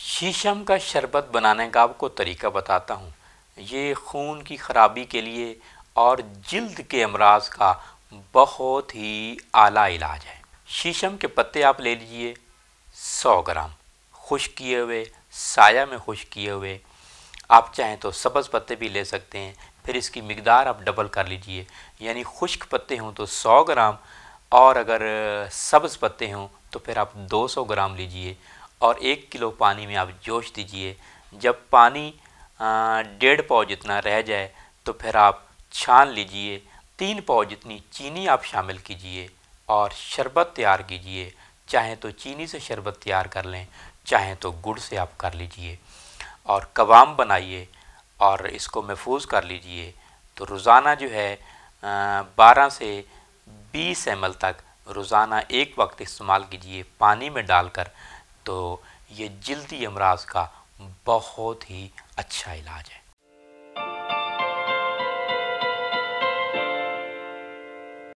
शीशम का शरबत बनाने का आपको तरीका बताता हूँ ये खून की खराबी के लिए और जल्द के अमराज का बहुत ही आला इलाज है शीशम के पत्ते आप ले लीजिए 100 ग्राम खुश किए हुए साया में खुश किए हुए आप चाहें तो सब्ज़ पत्ते भी ले सकते हैं फिर इसकी मकदार आप डबल कर लीजिए यानी खुश्क पत्ते हों तो 100 ग्राम और अगर सब्ज़ पत्ते हों तो फिर आप 200 ग्राम लीजिए और एक किलो पानी में आप जोश दीजिए जब पानी डेढ़ पाव जितना रह जाए तो फिर आप छान लीजिए तीन पाव जितनी चीनी आप शामिल कीजिए और शरबत तैयार कीजिए चाहे तो चीनी से शरबत तैयार कर लें चाहे तो गुड़ से आप कर लीजिए और कवाम बनाइए और इसको महफूज कर लीजिए तो रोज़ाना जो है बारह से बीस एम तक रोज़ाना एक वक्त इस्तेमाल कीजिए पानी में डालकर तो ये जल्दी अमराज का बहुत ही अच्छा इलाज है